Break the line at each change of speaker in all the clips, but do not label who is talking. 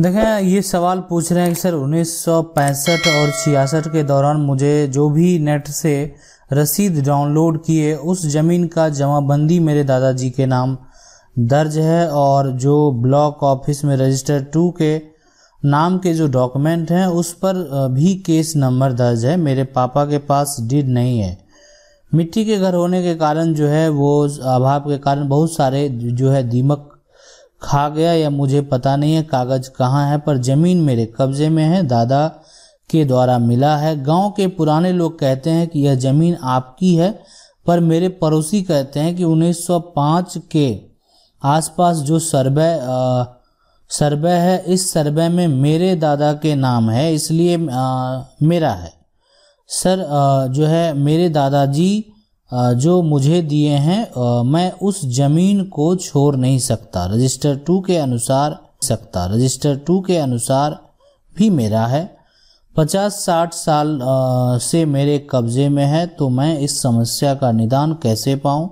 देखें ये सवाल पूछ रहे हैं कि सर 1965 और छियासठ के दौरान मुझे जो भी नेट से रसीद डाउनलोड किए उस ज़मीन का जमाबंदी मेरे दादाजी के नाम दर्ज है और जो ब्लॉक ऑफिस में रजिस्टर टू के नाम के जो डॉक्यूमेंट हैं उस पर भी केस नंबर दर्ज है मेरे पापा के पास डीड नहीं है मिट्टी के घर होने के कारण जो है वो अभाव के कारण बहुत सारे जो है दीमक खा गया या मुझे पता नहीं है कागज कहाँ है पर जमीन मेरे कब्जे में है दादा के द्वारा मिला है गांव के पुराने लोग कहते हैं कि यह जमीन आपकी है पर मेरे पड़ोसी कहते हैं कि 1905 के आसपास जो सर्वे सर्वे है इस सर्वे में मेरे दादा के नाम है इसलिए आ, मेरा है सर आ, जो है मेरे दादाजी जो मुझे दिए हैं मैं उस जमीन को छोड़ नहीं सकता रजिस्टर टू के अनुसार सकता रजिस्टर टू के अनुसार भी मेरा है पचास साठ साल से मेरे कब्जे में है तो मैं इस समस्या का निदान कैसे पाऊं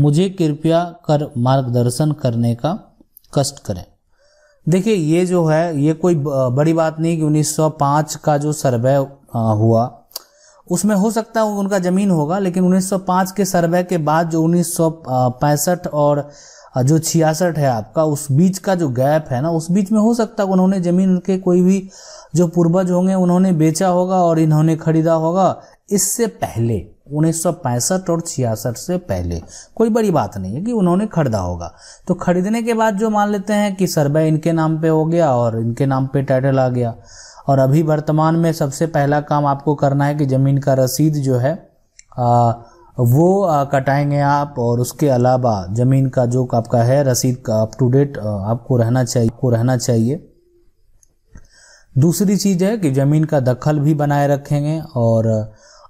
मुझे कृपया कर मार्गदर्शन करने का कष्ट करें देखिए ये जो है ये कोई बड़ी बात नहीं कि 1905 का जो सर्वे हुआ उसमें हो सकता है उनका ज़मीन होगा लेकिन 1905 के सर्वे के बाद जो उन्नीस और जो छियासठ है आपका उस बीच का जो गैप है ना उस बीच में हो सकता है उन्होंने ज़मीन के कोई भी जो पूर्वज होंगे उन्होंने बेचा होगा और इन्होंने खरीदा होगा इससे पहले उन्नीस और छियासठ से पहले कोई बड़ी बात नहीं है कि उन्होंने खरीदा होगा तो खरीदने के बाद जो मान लेते हैं कि सर्वे इनके नाम पे हो गया और इनके नाम पे टाइटल आ गया और अभी वर्तमान में सबसे पहला काम आपको करना है कि ज़मीन का रसीद जो है आ, वो आ, कटाएंगे आप और उसके अलावा ज़मीन का जो आपका है रसीद का अप टू डेट आपको रहना चाहिए को रहना चाहिए दूसरी चीज़ है कि ज़मीन का दखल भी बनाए रखेंगे और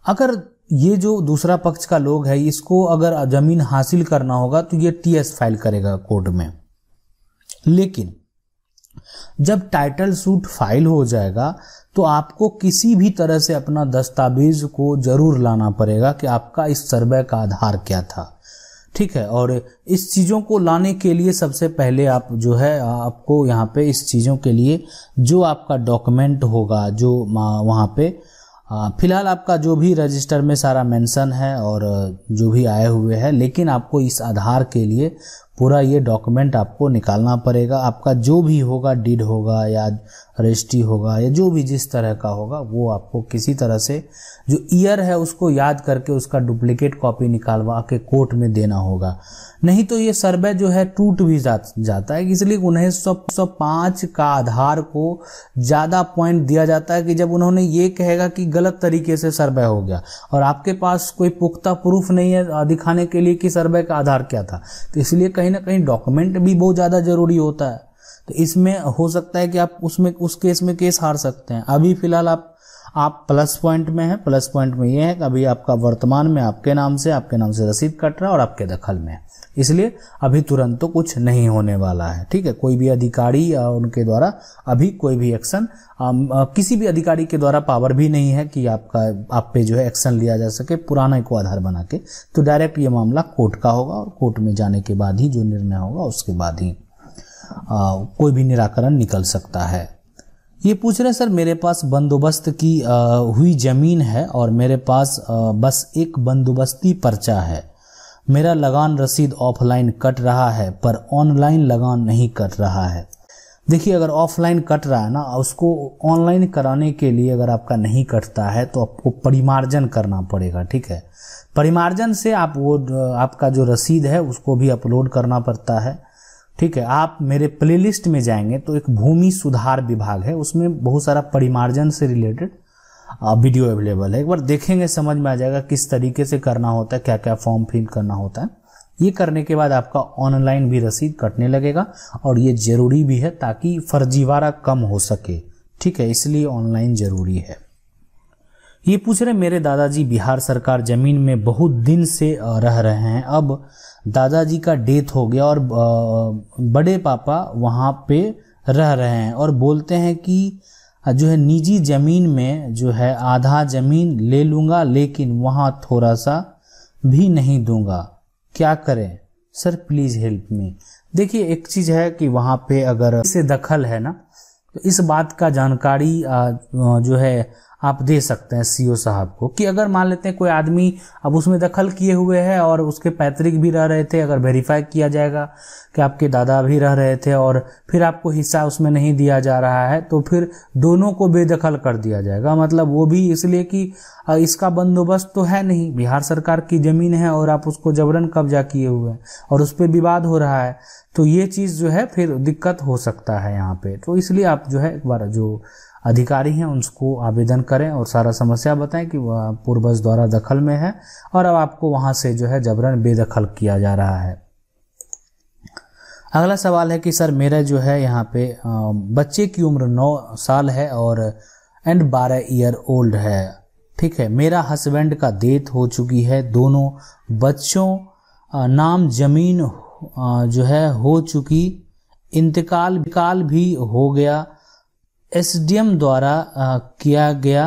अगर ये जो दूसरा पक्ष का लोग है इसको अगर ज़मीन हासिल करना होगा तो ये टी एस फाइल करेगा कोर्ट में लेकिन जब टाइटल सूट फाइल हो जाएगा तो आपको किसी भी तरह से अपना दस्तावेज को जरूर लाना पड़ेगा कि आपका इस सर्वे का आधार क्या था ठीक है और इस चीज़ों को लाने के लिए सबसे पहले आप जो है आपको यहाँ पे इस चीज़ों के लिए जो आपका डॉक्यूमेंट होगा जो वहाँ पे फिलहाल आपका जो भी रजिस्टर में सारा मेंशन है और जो भी आए हुए हैं लेकिन आपको इस आधार के लिए पूरा ये डॉक्यूमेंट आपको निकालना पड़ेगा आपका जो भी होगा डीड होगा या रजिस्ट्री होगा या जो भी जिस तरह का होगा वो आपको किसी तरह से जो ईयर है उसको याद करके उसका डुप्लीकेट कॉपी निकालवा के कोर्ट में देना होगा नहीं तो ये सर्वे जो है टूट भी जा, जाता है इसलिए उन्नीस सौ पाँच का आधार को ज़्यादा पॉइंट दिया जाता है कि जब उन्होंने ये कहेगा कि गलत तरीके से सर्वे हो गया और आपके पास कोई पुख्ता प्रूफ नहीं है दिखाने के लिए कि सर्वे का आधार क्या था तो इसलिए कहीं कहीं ना कहीं डॉक्यूमेंट भी बहुत ज़्यादा ज़रूरी होता है तो इसमें हो सकता है कि आप उसमें उस केस में केस हार सकते हैं अभी फिलहाल आप आप प्लस पॉइंट में है प्लस पॉइंट में ये है कि अभी आपका वर्तमान में आपके नाम से आपके नाम से रसीद कट रहा है और आपके दखल में है इसलिए अभी तुरंत तो कुछ नहीं होने वाला है ठीक है कोई भी अधिकारी या उनके द्वारा अभी कोई भी एक्शन किसी भी अधिकारी के द्वारा पावर भी नहीं है कि आपका आप पे जो है एक्शन लिया जा सके पुराने को आधार बना के तो डायरेक्ट ये मामला कोर्ट का होगा और कोर्ट में जाने के बाद ही जो निर्णय होगा उसके बाद ही आ, कोई भी निराकरण निकल सकता है ये पूछ रहे सर मेरे पास बंदोबस्त की आ, हुई ज़मीन है और मेरे पास आ, बस एक बंदोबस्ती पर्चा है मेरा लगान रसीद ऑफलाइन कट रहा है पर ऑनलाइन लगान नहीं कट रहा है देखिए अगर ऑफलाइन कट रहा है ना उसको ऑनलाइन कराने के लिए अगर आपका नहीं कटता है तो आपको परिमार्जन करना पड़ेगा ठीक है परिमार्जन से आप वो आपका जो रसीद है उसको भी अपलोड करना पड़ता है ठीक है आप मेरे प्लेलिस्ट में जाएंगे तो एक भूमि सुधार विभाग है उसमें बहुत सारा परिमार्जन से रिलेटेड वीडियो अवेलेबल है एक बार देखेंगे समझ में आ जाएगा किस तरीके से करना होता है क्या क्या फॉर्म फिल करना होता है ये करने के बाद आपका ऑनलाइन भी रसीद कटने लगेगा और ये ज़रूरी भी है ताकि फर्जीवाड़ा कम हो सके ठीक है इसलिए ऑनलाइन ज़रूरी है ये पूछ रहे मेरे दादाजी बिहार सरकार ज़मीन में बहुत दिन से रह रहे हैं अब दादाजी का डेथ हो गया और बड़े पापा वहाँ पे रह रहे हैं और बोलते हैं कि जो है निजी ज़मीन में जो है आधा ज़मीन ले लूंगा लेकिन वहां थोड़ा सा भी नहीं दूंगा क्या करें सर प्लीज़ हेल्प मी देखिए एक चीज़ है कि वहां पे अगर इसे दखल है ना तो इस बात का जानकारी जो है आप दे सकते हैं सीओ साहब को कि अगर मान लेते हैं कोई आदमी अब उसमें दखल किए हुए है और उसके पैतृक भी रह रहे थे अगर वेरीफाई किया जाएगा कि आपके दादा भी रह रहे थे और फिर आपको हिस्सा उसमें नहीं दिया जा रहा है तो फिर दोनों को बेदखल कर दिया जाएगा मतलब वो भी इसलिए कि इसका बंदोबस्त तो है नहीं बिहार सरकार की ज़मीन है और आप उसको जबरन कब्जा किए हुए हैं और उस पर विवाद हो रहा है तो ये चीज़ जो है फिर दिक्कत हो सकता है यहाँ पे तो इसलिए आप जो है एक बार जो अधिकारी हैं उनको आवेदन करें और सारा समस्या बताएं कि वह पूर्वज द्वारा दखल में है और अब आपको वहां से जो है जबरन बेदखल किया जा रहा है अगला सवाल है कि सर मेरा जो है यहाँ पे बच्चे की उम्र नौ साल है और एंड बारह ईयर ओल्ड है ठीक है मेरा हस्बैंड का डेथ हो चुकी है दोनों बच्चों नाम जमीन जो है हो चुकी इंतकाल भी हो गया एसडीएम द्वारा किया गया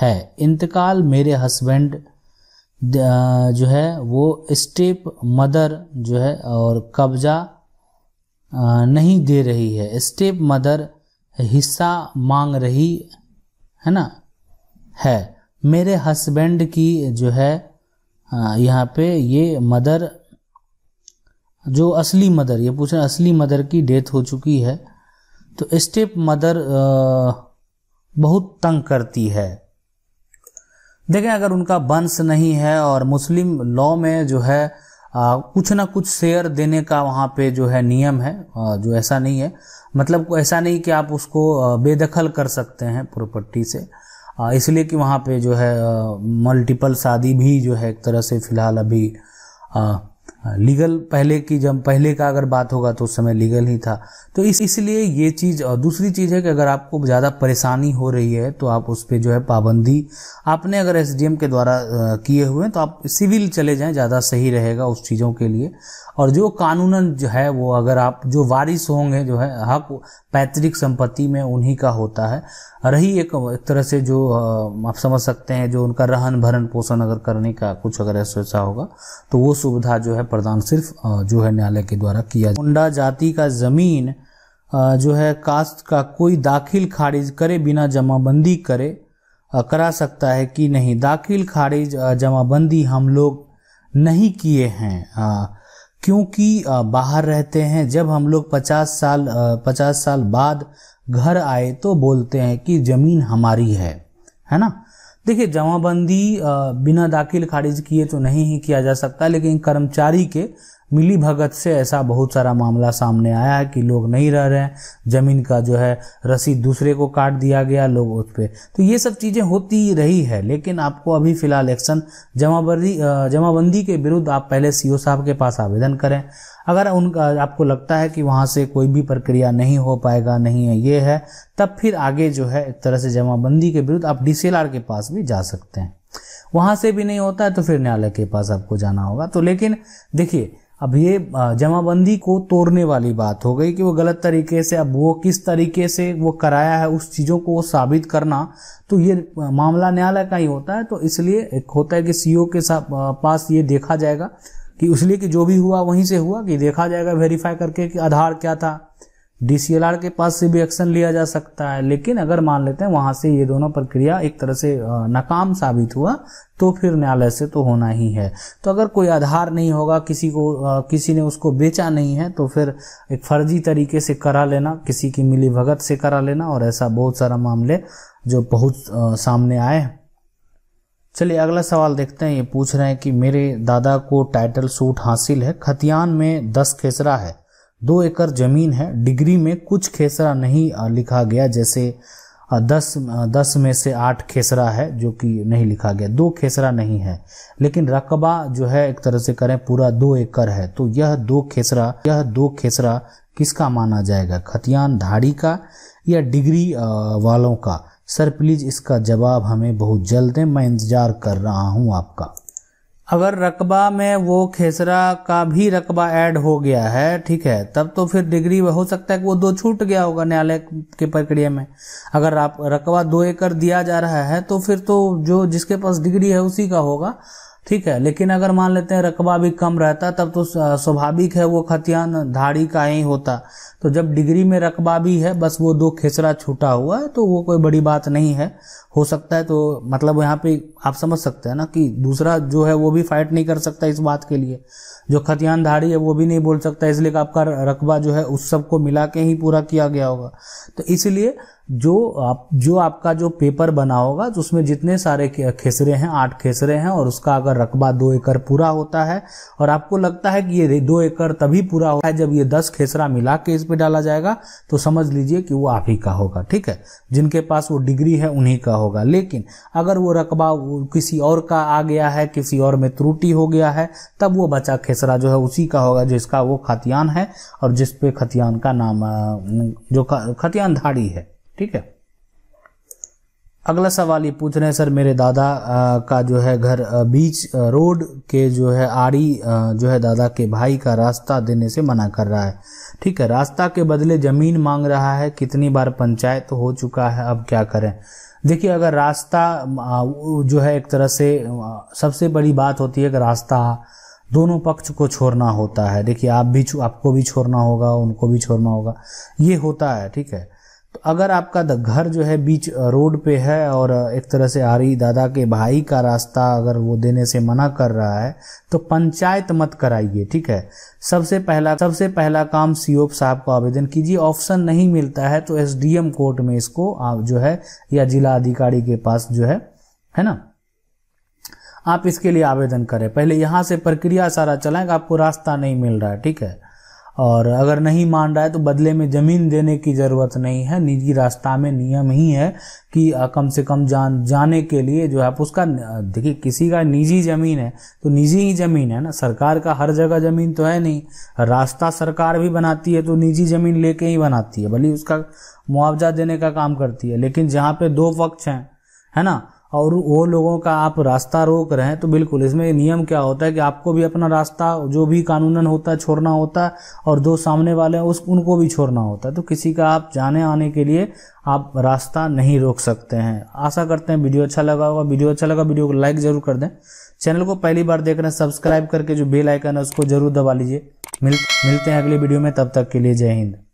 है इंतकाल मेरे हस्बैंड जो है वो स्टेप मदर जो है और कब्जा नहीं दे रही है स्टेप मदर हिस्सा मांग रही है ना है मेरे हस्बैंड की जो है यहाँ पे ये मदर जो असली मदर ये पूछ रहे असली मदर की डेथ हो चुकी है तो स्टेप मदर बहुत तंग करती है देखें अगर उनका वंश नहीं है और मुस्लिम लॉ में जो है आ, कुछ ना कुछ शेयर देने का वहाँ पे जो है नियम है आ, जो ऐसा नहीं है मतलब ऐसा नहीं कि आप उसको बेदखल कर सकते हैं प्रॉपर्टी से इसलिए कि वहाँ पे जो है मल्टीपल शादी भी जो है एक तरह से फ़िलहाल अभी आ, लीगल पहले की जब पहले का अगर बात होगा तो उस समय लीगल ही था तो इस इसलिए ये चीज़ और दूसरी चीज़ है कि अगर आपको ज़्यादा परेशानी हो रही है तो आप उस पर जो है पाबंदी आपने अगर एस के द्वारा किए हुए हैं तो आप सिविल चले जाएं ज़्यादा सही रहेगा उस चीज़ों के लिए और जो कानूनन जो है वो अगर आप जो वारिस होंगे जो है हक पैतृक संपत्ति में उन्हीं का होता है रही एक, एक तरह से जो आप समझ सकते हैं जो उनका रहन भरण पोषण अगर करने का कुछ अगर ऐसा होगा तो वो सुविधा जो है प्रदान सिर्फ जो है न्यायालय के द्वारा किया मुंडा जाति का ज़मीन जो है कास्ट का कोई दाखिल खारिज करे बिना जमाबंदी करे करा सकता है कि नहीं दाखिल खारिज जमाबंदी हम लोग नहीं किए हैं क्योंकि बाहर रहते हैं जब हम लोग पचास साल पचास साल बाद घर आए तो बोलते हैं कि ज़मीन हमारी है है ना देखिए जमाबंदी बिना दाखिल खारिज किए तो नहीं ही किया जा सकता लेकिन कर्मचारी के मिली भगत से ऐसा बहुत सारा मामला सामने आया है कि लोग नहीं रह रहे हैं ज़मीन का जो है रसीद दूसरे को काट दिया गया लोग उस पर तो ये सब चीज़ें होती रही है लेकिन आपको अभी फ़िलहाल एक्शन जमाबंदी जमाबंदी के विरुद्ध आप पहले सीओ साहब के पास आवेदन करें अगर उनका आपको लगता है कि वहाँ से कोई भी प्रक्रिया नहीं हो पाएगा नहीं है ये है तब फिर आगे जो है एक तरह से जमाबंदी के विरुद्ध आप डी के पास भी जा सकते हैं वहाँ से भी नहीं होता है तो फिर न्यायालय के पास आपको जाना होगा तो लेकिन देखिए अब ये जमाबंदी को तोड़ने वाली बात हो गई कि वो गलत तरीके से अब वो किस तरीके से वो कराया है उस चीज़ों को वो साबित करना तो ये मामला न्यायालय का ही होता है तो इसलिए एक होता है कि सीओ के पास ये देखा जाएगा कि इसलिए कि जो भी हुआ वहीं से हुआ कि देखा जाएगा वेरीफाई करके कि आधार क्या था डीसीएलआर के पास से भी एक्शन लिया जा सकता है लेकिन अगर मान लेते हैं वहां से ये दोनों प्रक्रिया एक तरह से नाकाम साबित हुआ तो फिर न्यायालय से तो होना ही है तो अगर कोई आधार नहीं होगा किसी को किसी ने उसको बेचा नहीं है तो फिर एक फर्जी तरीके से करा लेना किसी की मिली भगत से करा लेना और ऐसा बहुत सारा मामले जो बहुत सामने आए चलिए अगला सवाल देखते हैं ये पूछ रहे हैं कि मेरे दादा को टाइटल सूट हासिल है खतियान में दस खेसरा है दो एकड़ जमीन है डिग्री में कुछ खेसरा नहीं लिखा गया जैसे दस दस में से आठ खेसरा है जो कि नहीं लिखा गया दो खेसरा नहीं है लेकिन रकबा जो है एक तरह से करें पूरा दो एकड़ है तो यह दो खेसरा यह दो खेसरा किसका माना जाएगा खतियान धाड़ी का या डिग्री वालों का सर प्लीज़ इसका जवाब हमें बहुत जल्द दें मैं इंतज़ार कर रहा हूँ आपका अगर रकबा में वो खेसरा का भी रकबा ऐड हो गया है ठीक है तब तो फिर डिग्री हो सकता है कि वो दो छूट गया होगा न्यायालय के प्रक्रिया में अगर आप रकबा दो एकड़ दिया जा रहा है तो फिर तो जो जिसके पास डिग्री है उसी का होगा ठीक है लेकिन अगर मान लेते हैं रकबा भी कम रहता तब तो स्वाभाविक है वो खतियान धाड़ी का ही होता तो जब डिग्री में रकबा भी है बस वो दो खेसरा छूटा हुआ है तो वो कोई बड़ी बात नहीं है हो सकता है तो मतलब यहाँ पे आप समझ सकते हैं ना कि दूसरा जो है वो भी फाइट नहीं कर सकता इस बात के लिए जो खतियान धाड़ी है वो भी नहीं बोल सकता इसलिए आपका रकबा जो है उस सबको मिला के ही पूरा किया गया होगा तो इसलिए जो आप जो आपका जो पेपर बना होगा उसमें जितने सारे खेसरे हैं आठ खेसरे हैं और उसका अगर रकबा दो एकड़ पूरा होता है और आपको लगता है कि ये दो एकड़ तभी पूरा होता है जब ये दस खेसरा मिला के इस पे डाला जाएगा तो समझ लीजिए कि वो आप ही का होगा ठीक है जिनके पास वो डिग्री है उन्हीं का होगा लेकिन अगर वो रकबा किसी और का आ गया है किसी और में त्रुटि हो गया है तब वो बचा खेसरा जो है उसी का होगा जिसका वो खतियान है और जिस पे खतियान का नाम जो खतियान धाड़ी है ठीक है अगला सवाल ये पूछ रहे हैं सर मेरे दादा का जो है घर बीच रोड के जो है आड़ी जो है दादा के भाई का रास्ता देने से मना कर रहा है ठीक है रास्ता के बदले ज़मीन मांग रहा है कितनी बार पंचायत तो हो चुका है अब क्या करें देखिए अगर रास्ता जो है एक तरह से सबसे बड़ी बात होती है कि रास्ता दोनों पक्ष को छोड़ना होता है देखिए आप भी आपको भी छोड़ना होगा उनको भी छोड़ना होगा ये होता है ठीक है तो अगर आपका घर जो है बीच रोड पे है और एक तरह से आरी दादा के भाई का रास्ता अगर वो देने से मना कर रहा है तो पंचायत मत कराइए ठीक है सबसे पहला सबसे पहला काम ओ साहब को आवेदन कीजिए ऑप्शन नहीं मिलता है तो एस कोर्ट में इसको आप जो है या जिला अधिकारी के पास जो है है ना आप इसके लिए आवेदन करें पहले यहां से प्रक्रिया सारा चलाएगा आपको रास्ता नहीं मिल रहा है ठीक है और अगर नहीं मान रहा है तो बदले में ज़मीन देने की ज़रूरत नहीं है निजी रास्ता में नियम ही है कि कम से कम जान जाने के लिए जो है आप उसका देखिए किसी का निजी ज़मीन है तो निजी ही ज़मीन है ना सरकार का हर जगह ज़मीन तो है नहीं रास्ता सरकार भी बनाती है तो निजी ज़मीन लेके ही बनाती है भले उसका मुआवजा देने का काम करती है लेकिन जहाँ पे दो पक्ष हैं है ना और वो लोगों का आप रास्ता रोक रहे हैं तो बिल्कुल इसमें नियम क्या होता है कि आपको भी अपना रास्ता जो भी कानूनन होता है छोड़ना होता है और जो सामने वाले हैं उस उनको भी छोड़ना होता है तो किसी का आप जाने आने के लिए आप रास्ता नहीं रोक सकते हैं आशा करते हैं वीडियो अच्छा लगा होगा वीडियो अच्छा लगा वीडियो को लाइक जरूर कर दें चैनल को पहली बार देख रहे हैं सब्सक्राइब करके जो बेल आइकन है उसको जरूर दबा लीजिए मिल, मिलते हैं अगले वीडियो में तब तक के लिए जय हिंद